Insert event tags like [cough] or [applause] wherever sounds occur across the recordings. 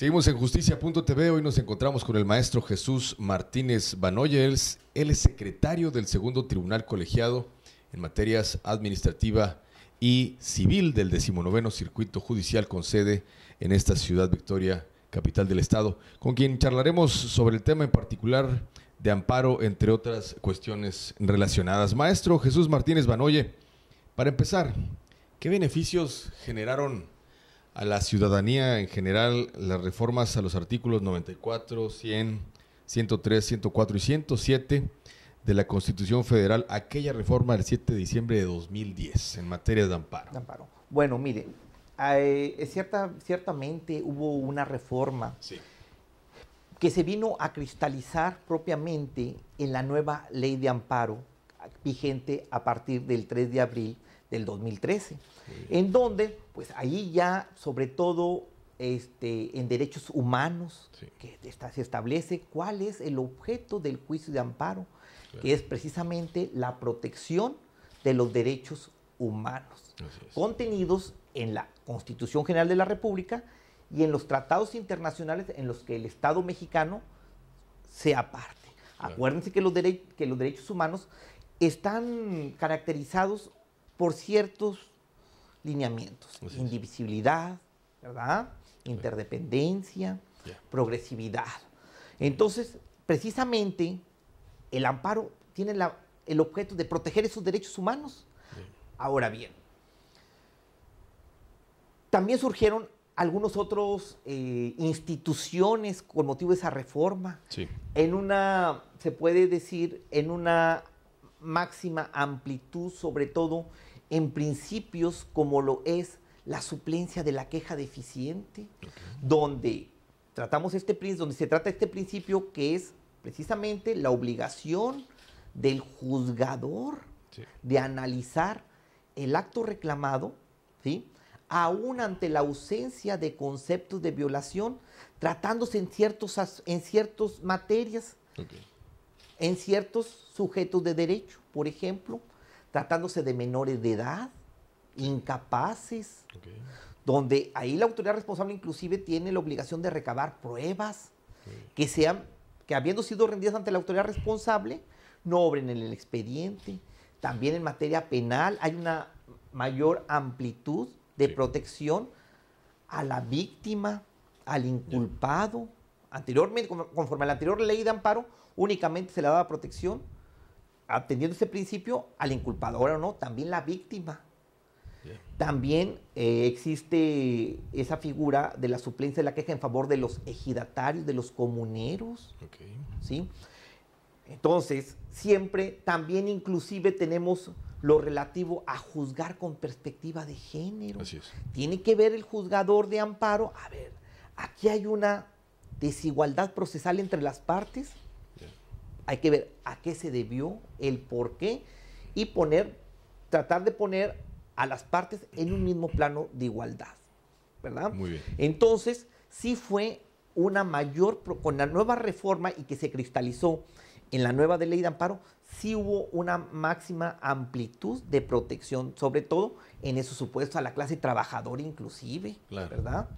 Seguimos en justicia.tv. Hoy nos encontramos con el maestro Jesús Martínez Banoye. Él es secretario del segundo tribunal colegiado en materias administrativa y civil del decimonoveno circuito judicial con sede en esta ciudad Victoria, capital del estado, con quien charlaremos sobre el tema en particular de amparo, entre otras cuestiones relacionadas. Maestro Jesús Martínez Banoye, para empezar, ¿qué beneficios generaron? a la ciudadanía en general las reformas a los artículos 94, 100, 103, 104 y 107 de la Constitución Federal, aquella reforma del 7 de diciembre de 2010 en materia de amparo. Bueno, mire, eh, cierta, ciertamente hubo una reforma que se vino a cristalizar propiamente en la nueva ley de amparo vigente a partir del 3 de abril del 2013, en donde, pues ahí ya, sobre todo este, en derechos humanos, que se establece cuál es el objeto del juicio de amparo, que es precisamente la protección de los derechos humanos, contenidos en la Constitución General de la República y en los tratados internacionales en los que el Estado mexicano sea parte. Acuérdense que los, que los derechos humanos están caracterizados por ciertos lineamientos. Indivisibilidad, ¿verdad? Interdependencia, progresividad. Entonces, precisamente, el amparo tiene el objeto de proteger esos derechos humanos. Ahora bien, también surgieron algunos otros eh, instituciones con motivo de esa reforma. En una, se puede decir, en una máxima amplitud, sobre todo en principios como lo es la suplencia de la queja deficiente, donde tratamos este donde se trata este principio que es precisamente la obligación del juzgador de analizar el acto reclamado, ¿sí? aún ante la ausencia de conceptos de violación, tratándose en ciertos en ciertas materias, en ciertos sujetos de derecho, por ejemplo, tratándose de menores de edad, incapaces, donde ahí la autoridad responsable inclusive tiene la obligación de recabar pruebas que sean que habiendo sido rendidas ante la autoridad responsable no obren en el expediente. También en materia penal hay una mayor amplitud de protección a la víctima, al inculpado. Anteriormente, conforme a la anterior ley de amparo, únicamente se le daba protección atendiendo ese principio al inculpador o no, también la víctima. También eh, existe esa figura de la suplencia de la queja en favor de los ejidatarios, de los comuneros. ¿sí? Entonces, siempre, también inclusive tenemos lo relativo a juzgar con perspectiva de género. Así Tiene que ver el juzgador de amparo, a ver, aquí hay una desigualdad procesal entre las partes hay que ver a qué se debió, el por qué y poner, tratar de poner a las partes en un mismo plano de igualdad. ¿Verdad? Muy bien. Entonces, sí fue una mayor, con la nueva reforma y que se cristalizó en la nueva de ley de amparo, sí hubo una máxima amplitud de protección, sobre todo en esos supuestos a la clase trabajadora inclusive, ¿verdad?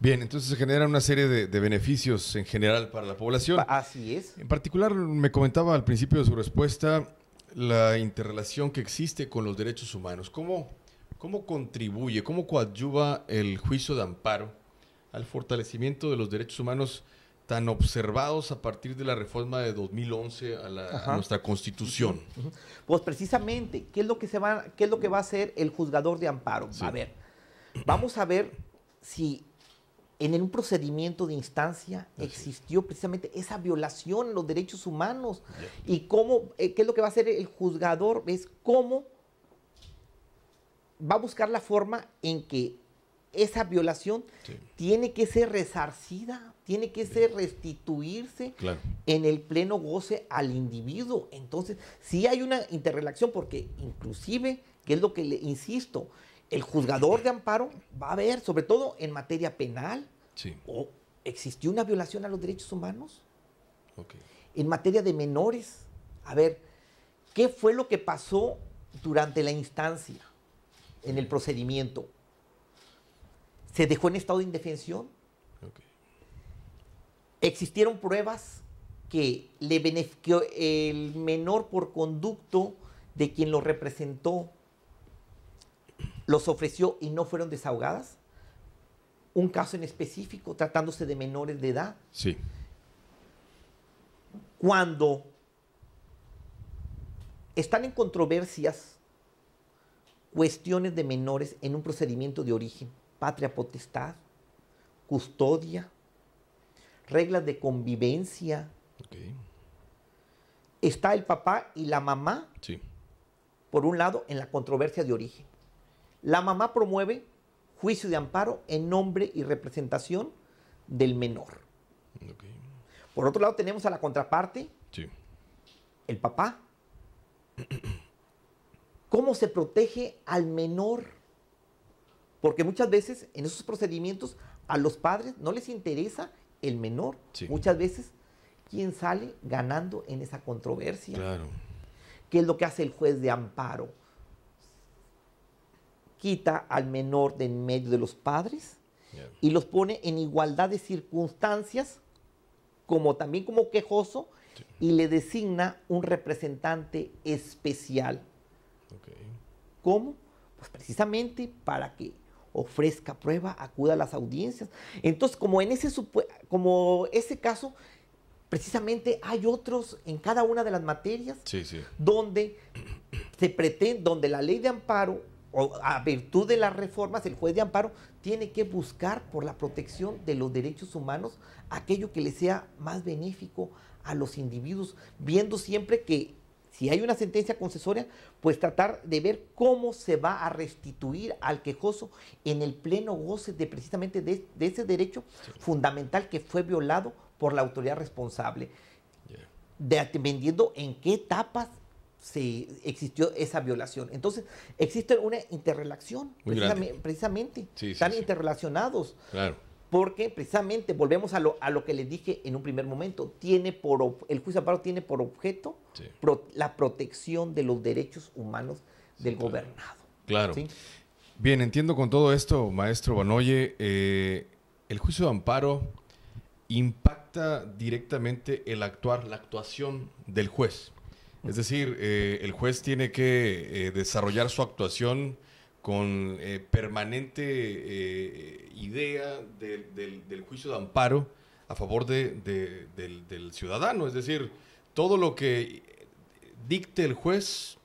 Bien, entonces se generan una serie de, beneficios en general para la población. Así es. En particular, me comentaba al principio de su respuesta la interrelación que existe con los derechos humanos. ¿Cómo, cómo contribuye, cómo coadyuva el juicio de amparo al fortalecimiento de los derechos humanos tan observados a partir de la reforma de 2011 a, la, nuestra Constitución? Pues precisamente, ¿qué es, lo que se va, ¿qué es lo que va a hacer el juzgador de amparo? A ver, vamos a ver si en un procedimiento de instancia existió precisamente esa violación a los derechos humanos. Y cómo, eh, qué es lo que va a hacer el juzgador, es cómo va a buscar la forma en que esa violación tiene que ser resarcida, tiene que ser restituirse en el pleno goce al individuo. Entonces, sí hay una interrelación porque inclusive, que es lo que le insisto, el juzgador de amparo va a ver, sobre todo en materia penal, ¿O existió una violación a los derechos humanos? En materia de menores, a ver, ¿qué fue lo que pasó durante la instancia, en el procedimiento? ¿Se dejó en estado de indefensión? ¿Existieron pruebas que, le benefició el menor por conducto de quien lo representó los ofreció y no fueron desahogadas? un caso en específico, tratándose de menores de edad. Sí. Cuando están en controversias cuestiones de menores en un procedimiento de origen, patria potestad, custodia, reglas de convivencia. Está el papá y la mamá, sí. por un lado, en la controversia de origen. La mamá promueve juicio de amparo en nombre y representación del menor. Por otro lado, tenemos a la contraparte, el papá. ¿Cómo se protege al menor? Porque muchas veces en esos procedimientos a los padres no les interesa el menor. Muchas veces, ¿quién sale ganando en esa controversia? ¿Qué es lo que hace el juez de amparo? quita al menor de en medio de los padres y los pone en igualdad de circunstancias, como también como quejoso, y le designa un representante especial. Okay. ¿Cómo? Pues precisamente para que ofrezca prueba, acuda a las audiencias. Entonces, como en ese, como ese caso, precisamente hay otros en cada una de las materias donde se pretende, donde la ley de amparo a virtud de las reformas, el juez de amparo tiene que buscar por la protección de los derechos humanos aquello que le sea más benéfico a los individuos, viendo siempre que si hay una sentencia concesoria, pues tratar de ver cómo se va a restituir al quejoso en el pleno goce de precisamente de, ese derecho fundamental que fue violado por la autoridad responsable, dependiendo en qué etapas si existió esa violación. Entonces, existe una interrelación, precisamente, están interrelacionados. Porque precisamente, volvemos a lo, a lo que les dije en un primer momento, tiene por, el juicio de amparo tiene por objeto la protección de los derechos humanos del gobernado. Claro. Bien, entiendo con todo esto, maestro Banoye, eh, el juicio de amparo impacta directamente el actuar, la actuación del juez. Es decir, eh, el juez tiene que eh, desarrollar su actuación con eh, permanente idea del, juicio de amparo a favor del, ciudadano. Es decir, todo lo que dicte el juez,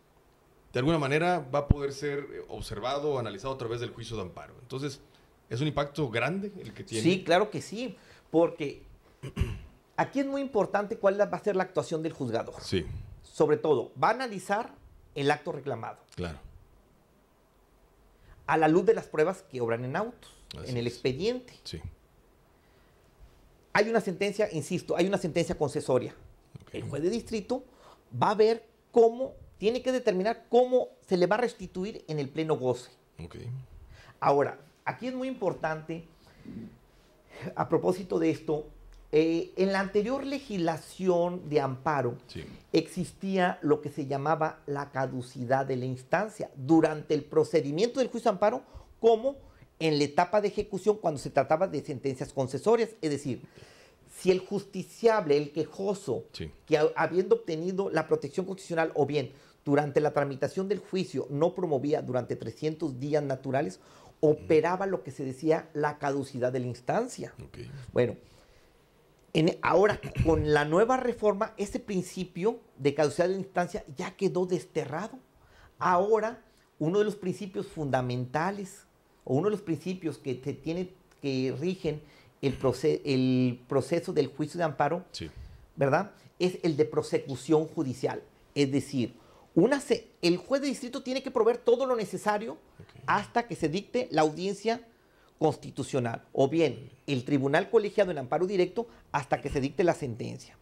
de alguna manera, va a poder ser observado o analizado a través del juicio de amparo. Entonces, ¿es un impacto grande el que tiene? Sí, claro que sí, porque [clears throat] aquí es muy importante cuál va a ser la actuación del juzgado. Sí sobre todo, va a analizar el acto reclamado. Claro. A la luz de las pruebas que obran en autos, en el expediente. Sí. Hay una sentencia, insisto, hay una sentencia concesoria. El juez de distrito va a ver cómo, tiene que determinar cómo se le va a restituir en el pleno goce. Ok. Ahora, aquí es muy importante, a propósito de esto, eh, en la anterior legislación de amparo existía lo que se llamaba la caducidad de la instancia durante el procedimiento del juicio de amparo como en la etapa de ejecución cuando se trataba de sentencias concesorias. Es decir, si el justiciable, el quejoso, que habiendo obtenido la protección constitucional o bien durante la tramitación del juicio no promovía durante 300 días naturales, operaba lo que se decía la caducidad de la instancia. Bueno ahora, con la nueva reforma, ese principio de caducidad de la instancia ya quedó desterrado. Ahora, uno de los principios fundamentales o uno de los principios que, te tiene, que rigen el, el proceso del juicio de amparo, ¿verdad? Es el de prosecución judicial. Es decir, el juez de distrito tiene que proveer todo lo necesario hasta que se dicte la audiencia constitucional o bien el tribunal colegiado en amparo directo hasta que se dicte la sentencia.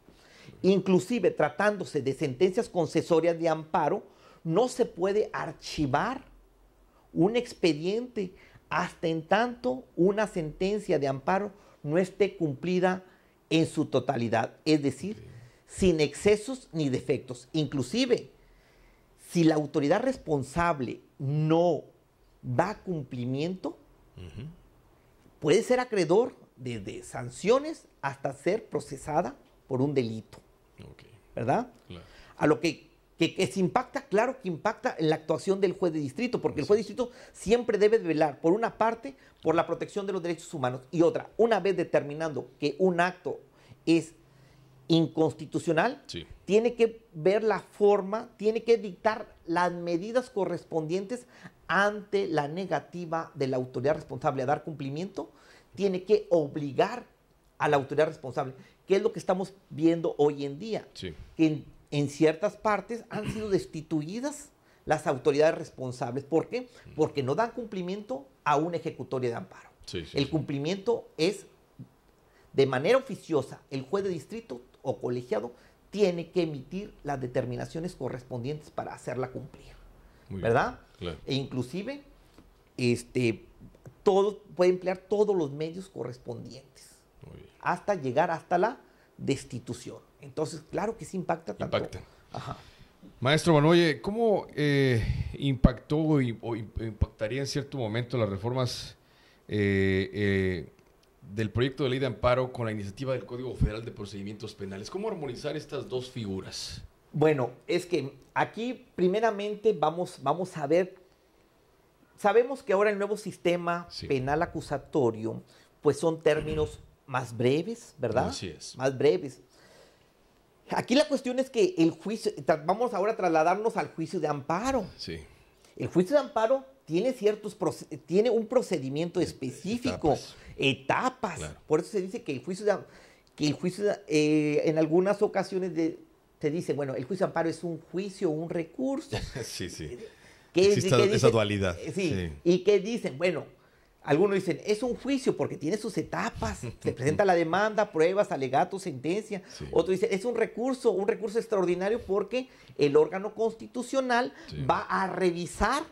Inclusive tratándose de sentencias concesorias de amparo, no se puede archivar un expediente hasta en tanto una sentencia de amparo no esté cumplida en su totalidad, es decir, sin excesos ni defectos. Inclusive, si la autoridad responsable no da cumplimiento, puede ser acreedor desde sanciones hasta ser procesada por un delito. ¿Verdad? A lo que, se impacta, claro que impacta en la actuación del juez de distrito, porque el juez de distrito siempre debe velar, por una parte, por la protección de los derechos humanos y otra, una vez determinando que un acto es inconstitucional, tiene que ver la forma, tiene que dictar las medidas correspondientes ante la negativa de la autoridad responsable a dar cumplimiento, tiene que obligar a la autoridad responsable, que es lo que estamos viendo hoy en día, que en, ciertas partes han sido destituidas las autoridades responsables. ¿Por qué? Porque no dan cumplimiento a una ejecutoria de amparo. el cumplimiento es de manera oficiosa, el juez de distrito o colegiado tiene que emitir las determinaciones correspondientes para hacerla cumplir. ¿Verdad? E inclusive, este, todo, puede emplear todos los medios correspondientes hasta llegar hasta la destitución. Entonces, claro que sí impacta tanto. Impacta. Maestro Manuel, ¿cómo eh, impactó y, o impactaría en cierto momento las reformas eh, eh, del proyecto de ley de amparo con la iniciativa del Código Federal de Procedimientos Penales? ¿Cómo armonizar estas dos figuras? Bueno, es que aquí primeramente vamos, vamos a ver, sabemos que ahora el nuevo sistema penal acusatorio, pues son términos [clears throat] más breves, ¿verdad? Así es. Más breves. Aquí la cuestión es que el juicio, vamos ahora a trasladarnos al juicio de amparo. Sí. El juicio de amparo tiene ciertos, tiene un procedimiento e-, específico, etapas. Por eso se dice que el juicio que el juicio eh, en algunas ocasiones de, Dicen, bueno, el juicio amparo es un juicio, un recurso. [laughs] sí, sí. Existe esa dualidad. Y qué dicen, bueno, algunos dicen, es un juicio porque tiene sus etapas, se presenta la demanda, pruebas, alegatos, sentencia. otro dice dicen, es un recurso, un recurso extraordinario porque el órgano constitucional va a revisar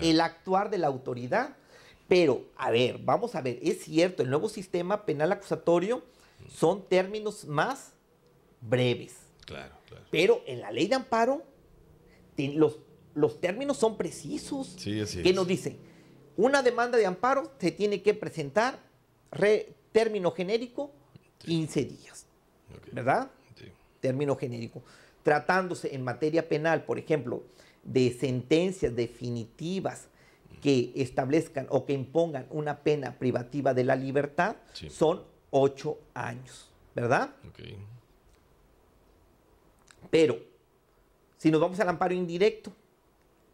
el actuar de la autoridad. Pero, a ver, vamos a ver, es cierto, el nuevo sistema penal acusatorio son términos más breves pero en la ley de amparo, los, los términos son precisos. Sí, que nos dice, una demanda de amparo se tiene que presentar, término genérico, 15 días. ¿Verdad? Sí. Término genérico. Tratándose en materia penal, por ejemplo, de sentencias definitivas que establezcan o que impongan una pena privativa de la libertad, son 8 años. ¿Verdad? Okay. Pero, si nos vamos al amparo indirecto,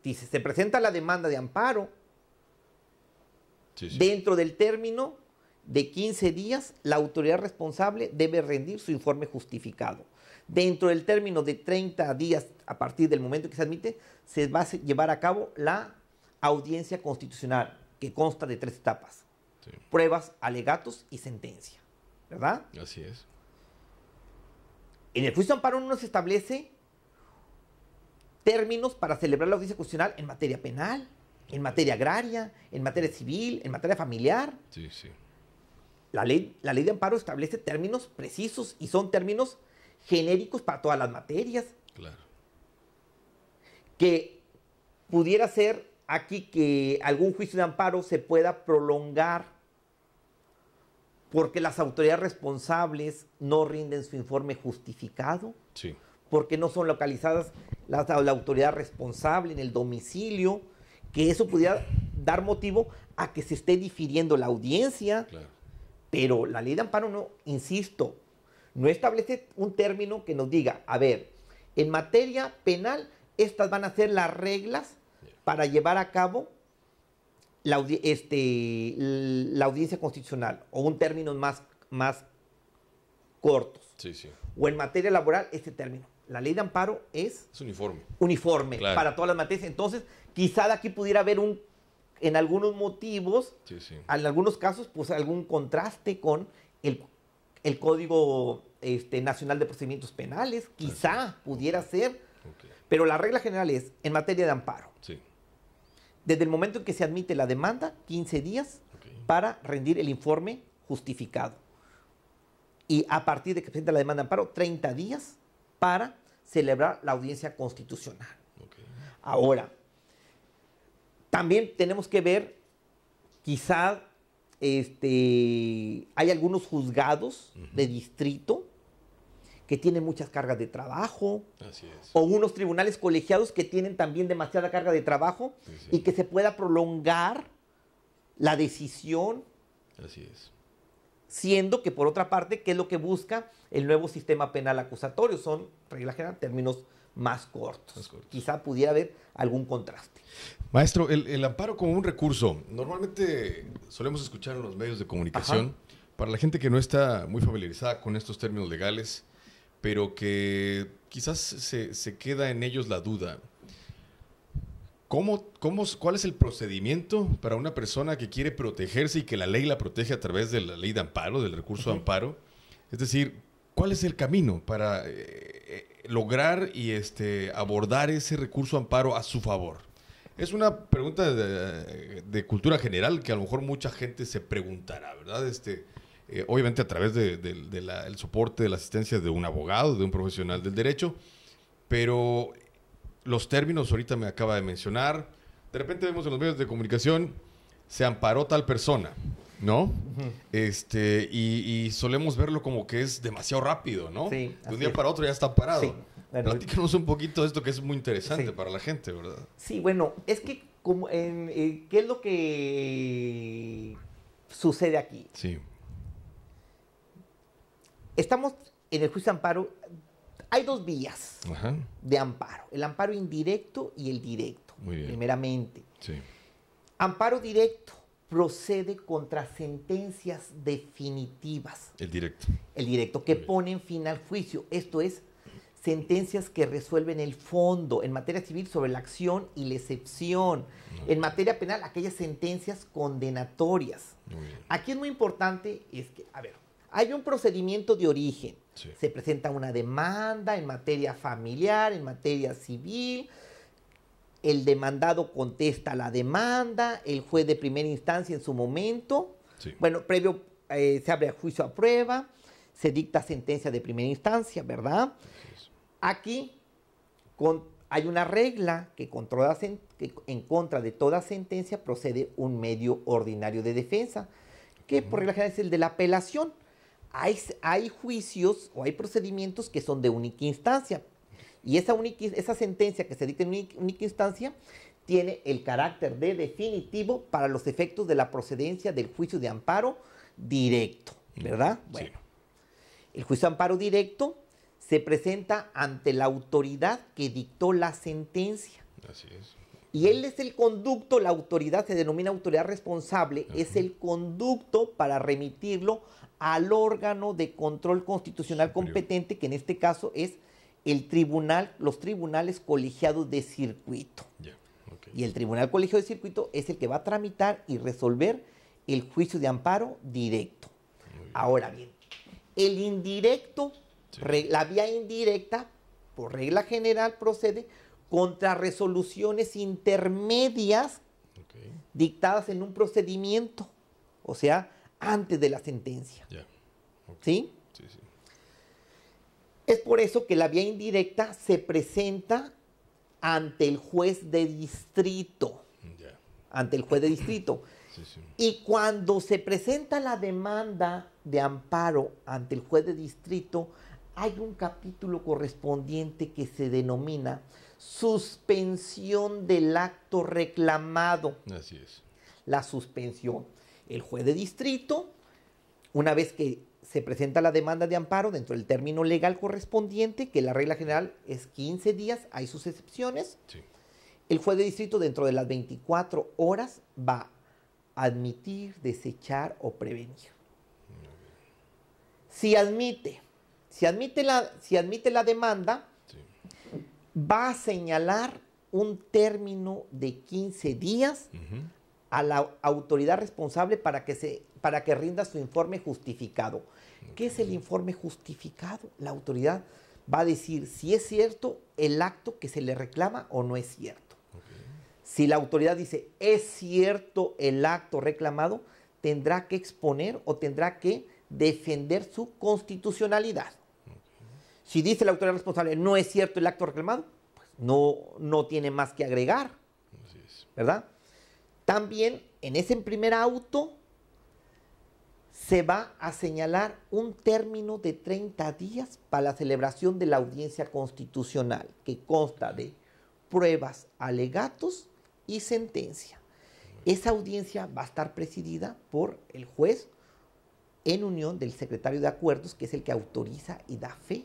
dice, se presenta la demanda de amparo dentro del término de 15 días, la autoridad responsable debe rendir su informe justificado. Dentro del término de 30 días, a partir del momento que se admite, se va a llevar a cabo la audiencia constitucional, que consta de tres etapas. Pruebas, alegatos y sentencia. ¿Verdad? Así es. En el juicio de amparo no se establece términos para celebrar la audiencia constitucional en materia penal, en materia agraria, en materia civil, en materia familiar. Sí, sí. La ley, la ley de amparo establece términos precisos y son términos genéricos para todas las materias. Claro. Que pudiera ser aquí que algún juicio de amparo se pueda prolongar porque las autoridades responsables no rinden su informe justificado, sí. porque no son localizadas las la autoridad responsable en el domicilio, que eso pudiera dar motivo a que se esté difiriendo la audiencia. Pero la ley de amparo no, insisto, no establece un término que nos diga, a ver, en materia penal, estas van a ser las reglas para llevar a cabo la, este, la audiencia constitucional o un término más, más cortos. O en materia laboral, este término. La ley de amparo es... uniforme. Uniforme para todas las materias. Entonces, quizá de aquí pudiera haber un, en algunos motivos, en algunos casos, pues algún contraste con el, el Código este, Nacional de Procedimientos Penales. Quizá pudiera ser. Pero la regla general es en materia de amparo desde el momento en que se admite la demanda, 15 días para rendir el informe justificado. Y a partir de que se presenta la demanda de amparo, 30 días para celebrar la audiencia constitucional. Ahora, también tenemos que ver, quizá este, hay algunos juzgados de distrito que tienen muchas cargas de trabajo, Así es. o unos tribunales colegiados que tienen también demasiada carga de trabajo y que se pueda prolongar la decisión. Así es. Siendo que por otra parte, ¿qué es lo que busca el nuevo sistema penal acusatorio? Son, regla general, términos más cortos. Quizá pudiera haber algún contraste. Maestro, el, amparo como un recurso, normalmente solemos escuchar en los medios de comunicación, para la gente que no está muy familiarizada con estos términos legales, pero que quizás se, se queda en ellos la duda. ¿Cómo, cómo, cuál es el procedimiento para una persona que quiere protegerse y que la ley la protege a través de la ley de amparo, del recurso de amparo? Es decir, ¿cuál es el camino para eh, eh, lograr y este, abordar ese recurso de amparo a su favor? Es una pregunta de, de, cultura general que a lo mejor mucha gente se preguntará, ¿verdad? Este, eh, obviamente a través del soporte, de la asistencia de un abogado, de un profesional del derecho, pero los términos ahorita me acaba de mencionar, de repente vemos en los medios de comunicación, se amparó tal persona, ¿no? Este, y, solemos verlo como que es demasiado rápido, ¿no? de un día para otro ya está parado. Sí, un poquito de esto que es muy interesante para la gente, ¿verdad? Sí, bueno, es que, como, eh, ¿qué es lo que sucede aquí? Sí. Estamos en el juicio de amparo. Hay dos vías de amparo, el amparo indirecto y el directo, primeramente. Amparo directo procede contra sentencias definitivas. El directo. El directo, que ponen fin al juicio. Esto es sentencias que resuelven el fondo en materia civil sobre la acción y la excepción, en materia penal aquellas sentencias condenatorias. Aquí es muy importante es que, a ver, hay un procedimiento de origen. Se presenta una demanda en materia familiar, en materia civil. El demandado contesta la demanda, el juez de primera instancia en su momento. Bueno, previo eh, se abre a juicio a prueba, se dicta sentencia de primera instancia, ¿verdad? Aquí hay una regla que, controla, en contra de toda sentencia procede un medio ordinario de defensa, que por regla general es el de la apelación hay, juicios o hay procedimientos que son de única instancia. Y esa, sentencia que se dicta en única, instancia tiene el carácter de definitivo para los efectos de la procedencia del juicio de amparo directo, ¿verdad? Bueno, el juicio de amparo directo se presenta ante la autoridad que dictó la sentencia. Así es. Y él es el conducto, la autoridad se denomina autoridad responsable, es el conducto para remitirlo al órgano de control constitucional competente, que en este caso es el tribunal, los tribunales colegiados de circuito. Y el tribunal colegiado de circuito es el que va a tramitar y resolver el juicio de amparo directo. Ahora bien, el indirecto, la vía indirecta, por regla general, procede contra resoluciones intermedias dictadas en un procedimiento, o sea, antes de la sentencia. Sí, ¿Sí? Es por eso que la vía indirecta se presenta ante el juez de distrito. Ante el juez de distrito. Y cuando se presenta la demanda de amparo ante el juez de distrito, hay un capítulo correspondiente que se denomina suspensión del acto reclamado. Así es. La suspensión. El juez de distrito, una vez que se presenta la demanda de amparo dentro del término legal correspondiente, que la regla general es 15 días, hay sus excepciones. El juez de distrito dentro de las 24 horas va a admitir, desechar o prevenir. Si admite, si admite la, si admite la demanda, va a señalar un término de 15 días a la autoridad responsable para que, se, para que rinda su informe justificado. ¿Qué es el informe justificado? La autoridad va a decir si es cierto el acto que se le reclama o no es cierto. Si la autoridad dice es cierto el acto reclamado, tendrá que exponer o tendrá que defender su constitucionalidad. Si dice la autoridad responsable no es cierto el acto reclamado, pues no, no tiene más que agregar. ¿Verdad? También en ese primer auto se va a señalar un término de 30 días para la celebración de la audiencia constitucional, que consta de pruebas, alegatos y sentencia. Esa audiencia va a estar presidida por el juez en unión del secretario de acuerdos, que es el que autoriza y da fe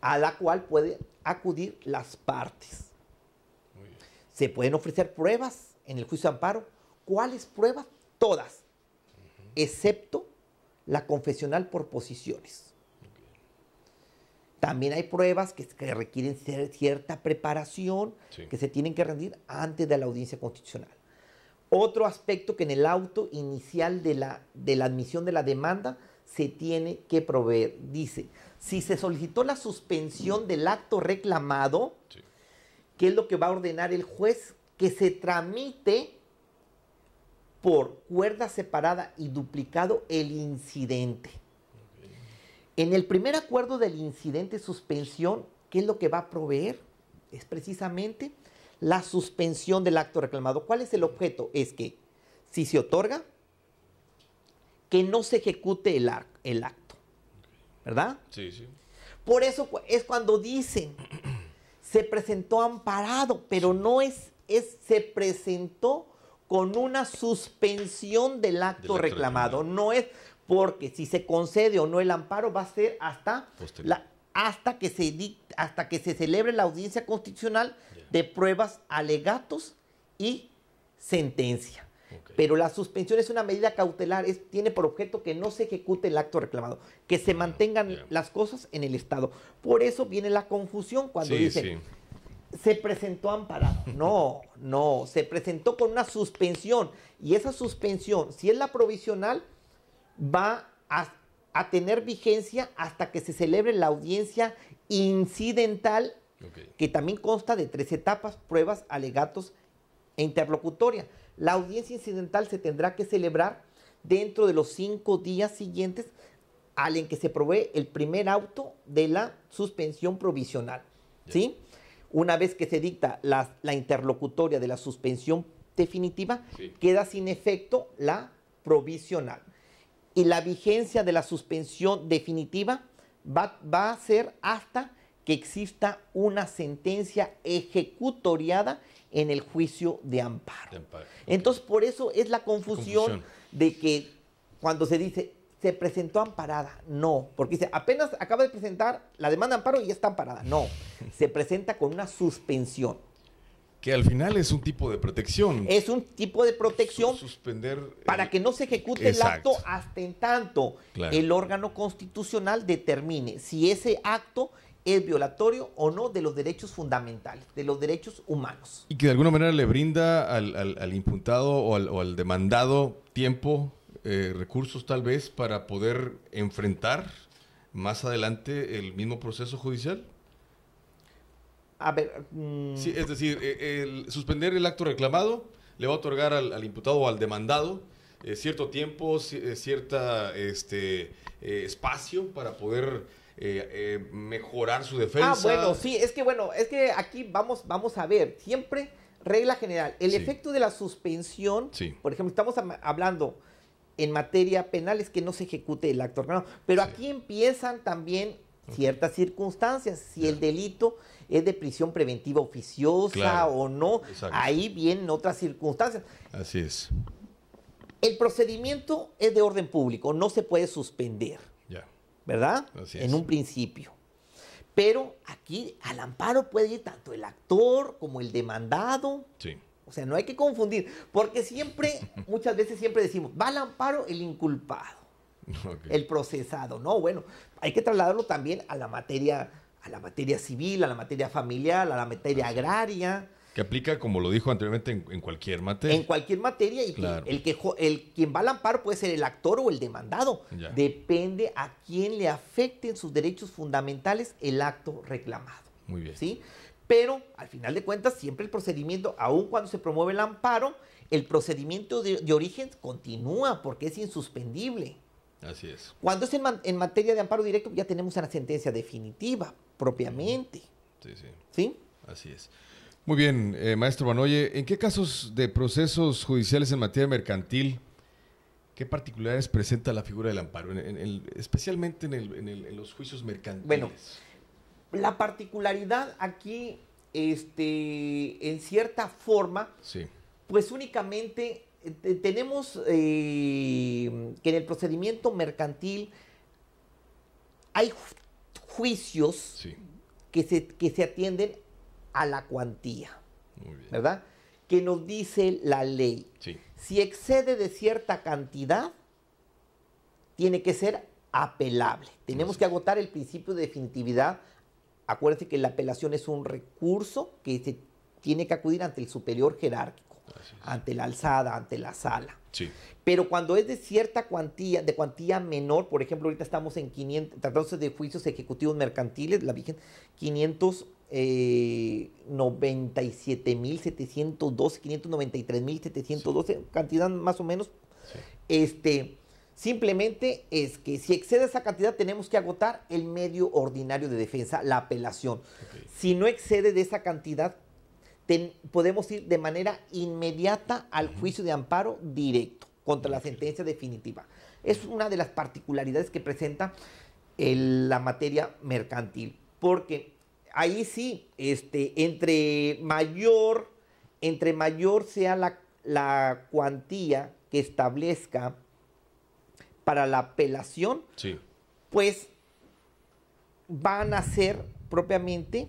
a la cual pueden acudir las partes. Se pueden ofrecer pruebas en el juicio de amparo. ¿Cuáles pruebas? Todas, excepto la confesional por posiciones. También hay pruebas que, requieren cierta preparación, que se tienen que rendir antes de la audiencia constitucional. Otro aspecto que en el auto inicial de la, de la admisión de la demanda se tiene que proveer, dice, si se solicitó la suspensión del acto reclamado, ¿qué es lo que va a ordenar el juez? Que se tramite por cuerda separada y duplicado el incidente. En el primer acuerdo del incidente suspensión, ¿qué es lo que va a proveer? Es precisamente la suspensión del acto reclamado. ¿Cuál es el objeto? Es que si se otorga, que no se ejecute el acto. ¿verdad? Sí, sí. Por eso es cuando dicen, [clears throat] se presentó amparado, pero no es, es se presentó con una suspensión del acto, reclamado. No es porque si se concede o no el amparo va a ser hasta la, hasta que se dicta, hasta que se celebre la audiencia constitucional de pruebas, alegatos y sentencia. Pero la suspensión es una medida cautelar, tiene por objeto que no se ejecute el acto reclamado, que se ah, mantengan las cosas en el Estado. Por eso viene la confusión cuando dicen, se presentó amparado. [laughs] No, no, se presentó con una suspensión. Y esa suspensión, si es la provisional, va a, tener vigencia hasta que se celebre la audiencia incidental, que también consta de tres etapas, pruebas, alegatos e interlocutoria. La audiencia incidental se tendrá que celebrar dentro de los cinco días siguientes al en que se provee el primer auto de la suspensión provisional. ¿sí? Una vez que se dicta la, interlocutoria de la suspensión definitiva, queda sin efecto la provisional. Y la vigencia de la suspensión definitiva va a ser hasta que exista una sentencia ejecutoriada en el juicio de amparo. Entonces, por eso es la confusión, de que cuando se dice se presentó amparada, no, porque dice apenas acaba de presentar la demanda de amparo y ya está amparada, no, [laughs] se presenta con una suspensión. Que al final es un tipo de protección. Es un tipo de protección suspender para que no se ejecute el acto hasta en tanto el órgano constitucional determine si ese acto es violatorio o no de los derechos fundamentales, de los derechos humanos. Y que de alguna manera le brinda al, imputado o al, demandado tiempo, eh, recursos tal vez, para poder enfrentar más adelante el mismo proceso judicial. A ver. Mm, sí, es decir, eh, el, suspender el acto reclamado le va a otorgar al, imputado o al demandado eh, cierto tiempo, cierta este, espacio para poder eh, eh, mejorar su ah, defensa. Ah, bueno, sí, es que bueno, es que aquí vamos, vamos a ver, siempre regla general, el efecto de la suspensión, por ejemplo, estamos hablando en materia penal es que no se ejecute el acto ordenado, pero aquí empiezan también ciertas circunstancias, si el delito es de prisión preventiva oficiosa o no, ahí vienen otras circunstancias. Así es. El procedimiento es de orden público, no se puede suspender. ¿verdad? En un principio. Pero aquí al amparo puede ir tanto el actor como el demandado. Sí. O sea, no hay que confundir, porque siempre, [laughs] muchas veces siempre decimos, va al amparo el inculpado, [laughs] el procesado. No, bueno, hay que trasladarlo también a la materia, a la materia civil, a la materia familiar, a la materia agraria, que aplica, como lo dijo anteriormente, en, cualquier materia. En cualquier materia y el que el, quien va al amparo puede ser el actor o el demandado. Depende a quién le afecten sus derechos fundamentales el acto reclamado. Muy bien. Pero al final de cuentas, siempre el procedimiento, aun cuando se promueve el amparo, el procedimiento de, origen continúa porque es insuspendible. Así es. Cuando es en, en, materia de amparo directo, ya tenemos una sentencia definitiva, propiamente. Sí, sí. ¿Sí? Así es. Muy bien, eh, maestro Banoye, ¿en qué casos de procesos judiciales en materia mercantil, qué particularidades presenta la figura del amparo, especialmente en, los juicios mercantiles? Bueno, la particularidad aquí, este, en cierta forma, pues únicamente eh, tenemos eh, que en el procedimiento mercantil hay juicios que, se, que se atienden a la cuantía, ¿verdad? Que nos dice la ley. Si excede de cierta cantidad, tiene que ser apelable. Tenemos que agotar el principio de definitividad. Acuérdense que la apelación es un recurso que se tiene que acudir ante el superior jerárquico, ante la alzada, ante la sala. Sí. Pero cuando es de cierta cuantía, de cuantía menor, por ejemplo, ahorita estamos en 500, tratándose de juicios ejecutivos mercantiles, la Virgen, 500 eh, 97.712, 593.712, cantidad más o menos. Este, simplemente es que si excede esa cantidad tenemos que agotar el medio ordinario de defensa, la apelación. Si no excede de esa cantidad, podemos ir de manera inmediata al juicio de amparo directo contra la sentencia definitiva. Es una de las particularidades que presenta la materia mercantil, porque ahí sí, este, entre mayor, entre mayor sea la, cuantía que establezca para la apelación, pues van a ser propiamente,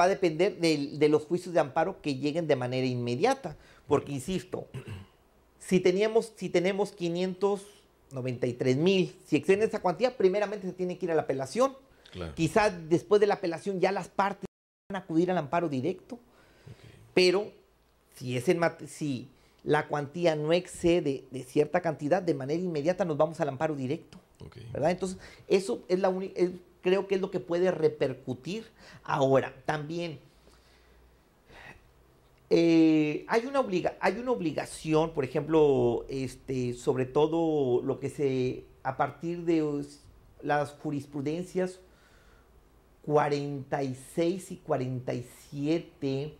va a depender de, los juicios de amparo que lleguen de manera inmediata. Porque, insisto, si, teníamos, si tenemos 593 mil, si exceden esa cuantía, primeramente se tiene que ir a la apelación Quizás después de la apelación ya las partes van a acudir al amparo directo, pero si, es en, si la cuantía no excede de cierta cantidad, de manera inmediata nos vamos al amparo directo. ¿verdad? Entonces, eso es la creo que es lo que puede repercutir. Ahora, también eh, hay, una hay una obligación, por ejemplo, este, sobre todo lo que se, a partir de las jurisprudencias 46 y 47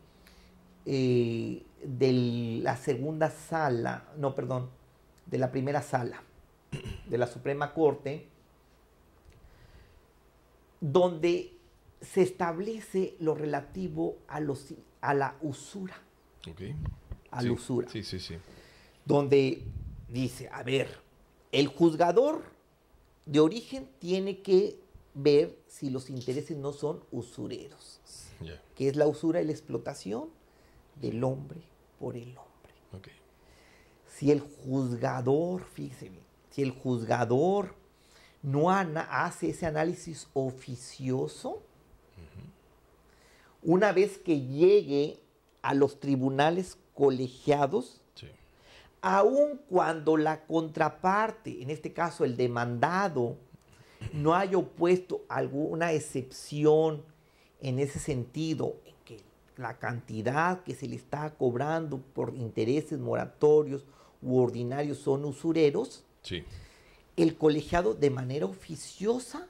eh, de la segunda sala, no, perdón, de la primera sala de la Suprema Corte, donde se establece lo relativo a, los, a la usura. A la usura. Sí, sí, sí. Donde dice, a ver, el juzgador de origen tiene que ver si los intereses no son usureros, que es la usura y la explotación del hombre por el hombre. Si el juzgador, fíjese bien, si el juzgador no hace ese análisis oficioso, una vez que llegue a los tribunales colegiados, aun cuando la contraparte, en este caso el demandado, no haya opuesto alguna excepción en ese sentido, en que la cantidad que se le está cobrando por intereses moratorios u ordinarios son usureros, el colegiado de manera oficiosa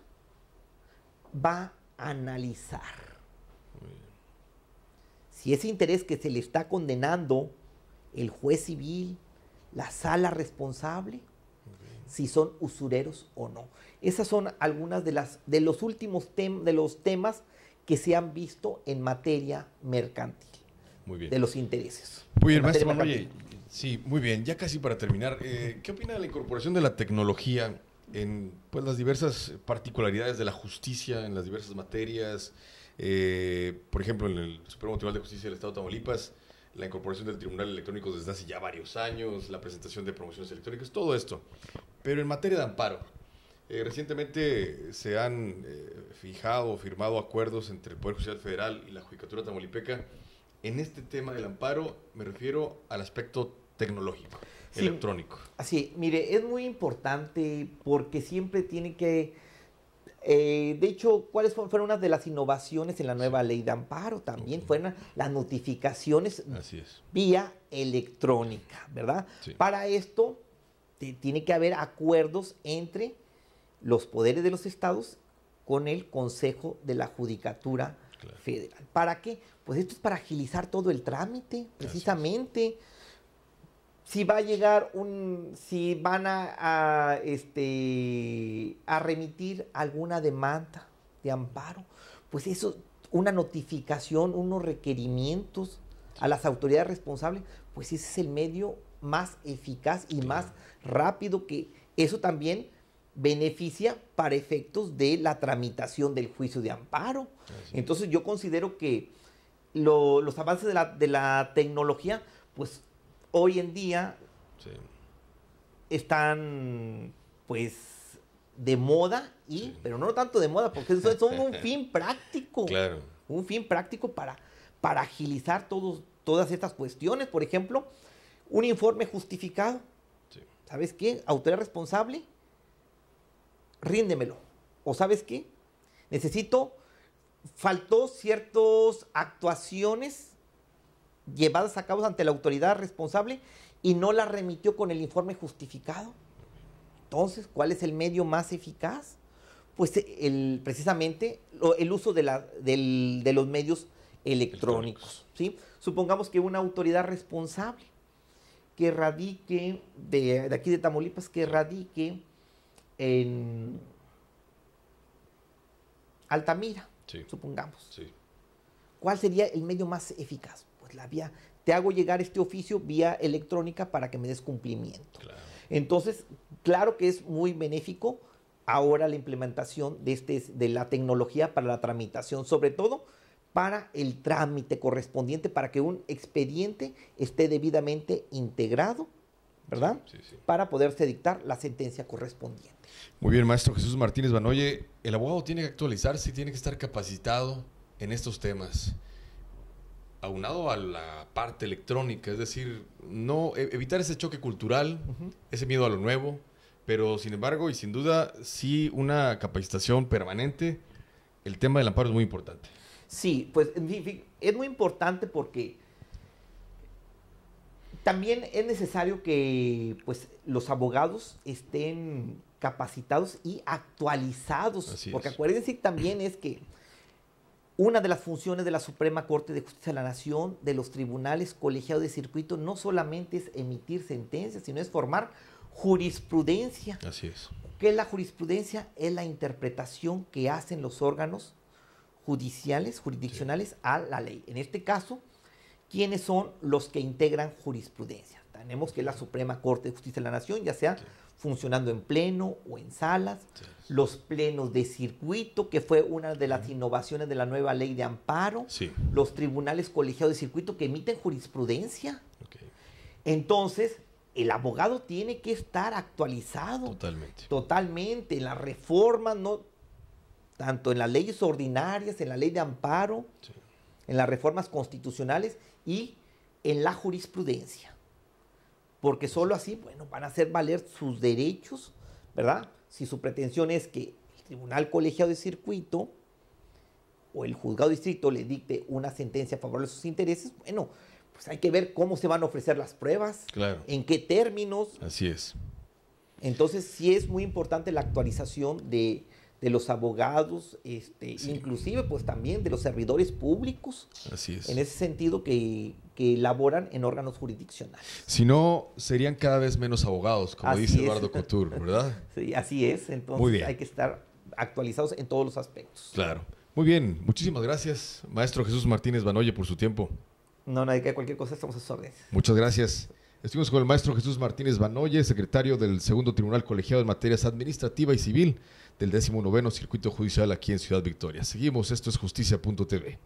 va a analizar si ese interés que se le está condenando el juez civil, la sala responsable, si son usureros o no. Esas son algunas de las de los últimos de los temas que se han visto en materia mercantil. Muy bien. De los intereses. Muy bien, maestro. sí, muy bien. Ya casi para terminar, eh, ¿qué opina de la incorporación de la tecnología en pues, las diversas particularidades de la justicia, en las diversas materias? Eh, por ejemplo, en el Supremo Tribunal de Justicia del Estado de Tamaulipas, la incorporación del Tribunal Electrónico desde hace ya varios años, la presentación de promociones electrónicas, todo esto. Pero en materia de amparo, eh, recientemente se han eh, fijado o firmado acuerdos entre el Poder Judicial Federal y la Judicatura Tamolipeca. En este tema del amparo me refiero al aspecto tecnológico, electrónico. Así, mire, es muy importante porque siempre tiene que... Eh, de hecho, ¿cuáles fueron una de las innovaciones en la nueva ley de amparo? También fueron las notificaciones vía electrónica, ¿verdad? Para esto, tiene que haber acuerdos entre los poderes de los estados con el Consejo de la Judicatura Federal. ¿Para qué? Pues esto es para agilizar todo el trámite, precisamente. Si va a llegar un, si van a, este, a remitir alguna demanda de amparo, pues eso, una notificación, unos requerimientos a las autoridades responsables, pues ese es el medio más eficaz y más rápido, que eso también beneficia para efectos de la tramitación del juicio de amparo. Entonces yo considero que los avances de la, tecnología, pues hoy en día están pues de moda, y, pero no tanto de moda, porque son, son un [laughs] fin práctico. Un fin práctico para, para agilizar todos, todas estas cuestiones. Por ejemplo, un informe justificado. ¿Sabes qué? Autoridad responsable, ríndemelo. ¿O sabes qué? Necesito, faltó ciertas actuaciones llevadas a cabo ante la autoridad responsable y no la remitió con el informe justificado. Entonces, ¿cuál es el medio más eficaz? Pues el, precisamente el uso de, la, de los medios electrónicos. electrónicos. ¿sí? Supongamos que una autoridad responsable que radique, de, aquí de Tamaulipas, que radique en Altamira, supongamos. ¿Cuál sería el medio más eficaz? Pues la vía, te hago llegar este oficio vía electrónica para que me des cumplimiento. Entonces, claro que es muy benéfico ahora la implementación de, este, de la tecnología para la tramitación, sobre todo para el trámite correspondiente para que un expediente esté debidamente integrado, ¿verdad? Para poderse dictar la sentencia correspondiente. Muy bien, maestro Jesús Martínez Banoye, el abogado tiene que actualizarse y tiene que estar capacitado en estos temas aunado a la parte electrónica, es decir, no e, evitar ese choque cultural, ese miedo a lo nuevo, pero sin embargo y sin duda sí una capacitación permanente, el tema del amparo es muy importante. Sí, pues es muy importante porque también es necesario que pues, los abogados estén capacitados y actualizados, porque acuérdense también es que una de las funciones de la Suprema Corte de Justicia de la Nación, de los tribunales colegiados de circuito, no solamente es emitir sentencias, sino es formar jurisprudencia. Así es. ¿Qué es la jurisprudencia? Es la interpretación que hacen los órganos judiciales, jurisdiccionales a la ley. En este caso, ¿quiénes son los que integran jurisprudencia? Tenemos que la Suprema Corte de Justicia de la Nación, ya sea funcionando en pleno o en salas, los plenos de circuito, que fue una de las innovaciones de la nueva ley de amparo, los tribunales colegiados de circuito que emiten jurisprudencia. Entonces, el abogado tiene que estar actualizado. Totalmente. Totalmente. Las reformas no tanto en las leyes ordinarias, en la ley de amparo, en las reformas constitucionales y en la jurisprudencia. Porque solo así, bueno, van a hacer valer sus derechos, ¿verdad? Si su pretensión es que el Tribunal Colegiado de Circuito o el juzgado distrito le dicte una sentencia a favor de sus intereses, bueno, pues hay que ver cómo se van a ofrecer las pruebas, en qué términos. Así es. Entonces sí es muy importante la actualización de, de los abogados, este, inclusive pues también de los servidores públicos. En ese sentido que, que laboran en órganos jurisdiccionales. Si no, serían cada vez menos abogados, como dice Eduardo Couture, ¿verdad? [laughs] sí, así es. Entonces hay que estar actualizados en todos los aspectos. Claro. Muy bien, muchísimas gracias, maestro Jesús Martínez Banoye, por su tiempo. No, nadie que cualquier cosa, estamos a su orden. Muchas gracias. Estuvimos con el maestro Jesús Martínez Banoye, secretario del Segundo Tribunal Colegiado de Materias Administrativa y Civil del 19 Circuito Judicial aquí en Ciudad Victoria. Seguimos, esto es justicia.tv.